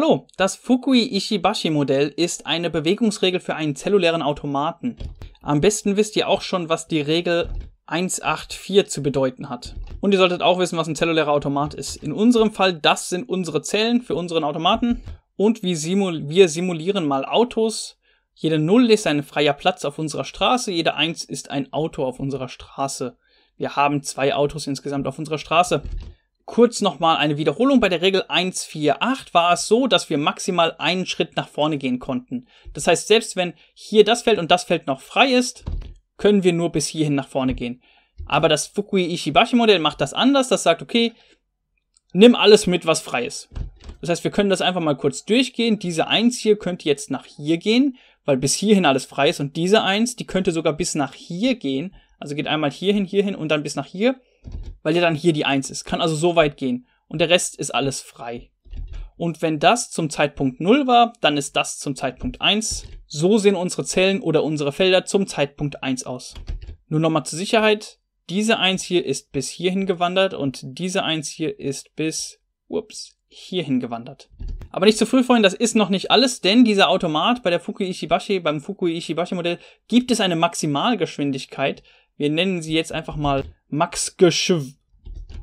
Hallo, das Fukui Ishibashi Modell ist eine Bewegungsregel für einen zellulären Automaten. Am besten wisst ihr auch schon, was die Regel 184 zu bedeuten hat. Und ihr solltet auch wissen, was ein zellulärer Automat ist. In unserem Fall, das sind unsere Zellen für unseren Automaten. Und wir, simul wir simulieren mal Autos. Jede 0 ist ein freier Platz auf unserer Straße, jede 1 ist ein Auto auf unserer Straße. Wir haben zwei Autos insgesamt auf unserer Straße kurz nochmal eine Wiederholung. Bei der Regel 148 war es so, dass wir maximal einen Schritt nach vorne gehen konnten. Das heißt, selbst wenn hier das Feld und das Feld noch frei ist, können wir nur bis hierhin nach vorne gehen. Aber das Fukui Ishibashi Modell macht das anders. Das sagt, okay, nimm alles mit, was frei ist. Das heißt, wir können das einfach mal kurz durchgehen. Diese 1 hier könnte jetzt nach hier gehen, weil bis hierhin alles frei ist. Und diese 1, die könnte sogar bis nach hier gehen. Also geht einmal hierhin, hierhin und dann bis nach hier weil ja dann hier die 1 ist. Kann also so weit gehen. Und der Rest ist alles frei. Und wenn das zum Zeitpunkt 0 war, dann ist das zum Zeitpunkt 1. So sehen unsere Zellen oder unsere Felder zum Zeitpunkt 1 aus. Nur nochmal zur Sicherheit. Diese 1 hier ist bis hierhin gewandert und diese 1 hier ist bis, ups, hierhin gewandert. Aber nicht zu früh, Freunde, das ist noch nicht alles, denn dieser Automat bei der Fukui Ishibashi, beim Fukui Ishibashi Modell gibt es eine Maximalgeschwindigkeit. Wir nennen sie jetzt einfach mal Maxgeschw.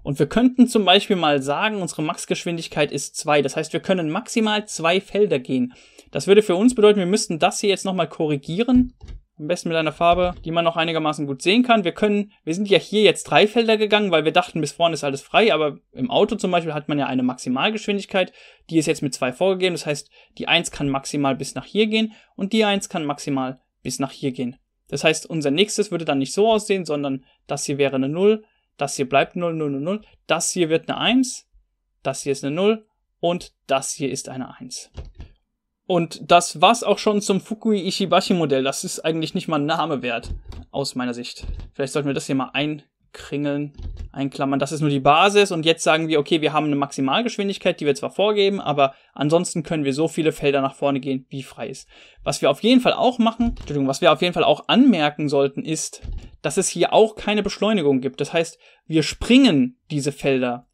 Und wir könnten zum Beispiel mal sagen, unsere Maxgeschwindigkeit ist 2. Das heißt, wir können maximal zwei Felder gehen. Das würde für uns bedeuten, wir müssten das hier jetzt nochmal korrigieren. Am besten mit einer Farbe, die man noch einigermaßen gut sehen kann. Wir können, wir sind ja hier jetzt drei Felder gegangen, weil wir dachten, bis vorne ist alles frei, aber im Auto zum Beispiel hat man ja eine Maximalgeschwindigkeit, die ist jetzt mit zwei vorgegeben. Das heißt, die eins kann maximal bis nach hier gehen und die eins kann maximal bis nach hier gehen. Das heißt, unser nächstes würde dann nicht so aussehen, sondern das hier wäre eine Null, das hier bleibt 0, 0, 0, 0, das hier wird eine 1, das hier ist eine 0 und das hier ist eine 1. Und das war's auch schon zum Fukui Ishibashi Modell. Das ist eigentlich nicht mal ein Name wert, aus meiner Sicht. Vielleicht sollten wir das hier mal einkringeln einklammern. Das ist nur die Basis und jetzt sagen wir, okay, wir haben eine Maximalgeschwindigkeit, die wir zwar vorgeben, aber ansonsten können wir so viele Felder nach vorne gehen, wie frei ist. Was wir auf jeden Fall auch machen, Entschuldigung, was wir auf jeden Fall auch anmerken sollten, ist, dass es hier auch keine Beschleunigung gibt. Das heißt, wir springen diese Felder.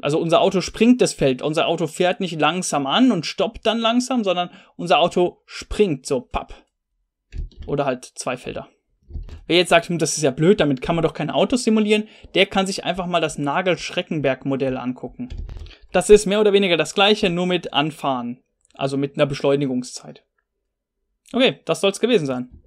Also unser Auto springt das Feld. Unser Auto fährt nicht langsam an und stoppt dann langsam, sondern unser Auto springt so, papp. Oder halt zwei Felder. Wer jetzt sagt, hm, das ist ja blöd, damit kann man doch kein Auto simulieren, der kann sich einfach mal das Nagel-Schreckenberg-Modell angucken. Das ist mehr oder weniger das gleiche, nur mit Anfahren. Also mit einer Beschleunigungszeit. Okay, das soll's gewesen sein.